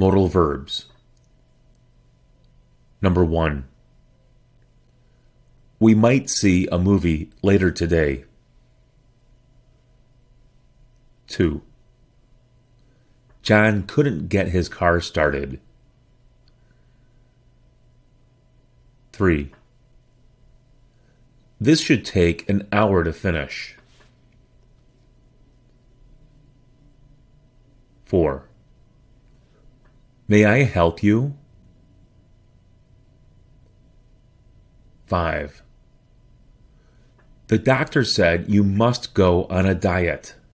Modal verbs. Number 1. We might see a movie later today. 2. John couldn't get his car started. 3. This should take an hour to finish. 4. May I help you? 5. The doctor said you must go on a diet.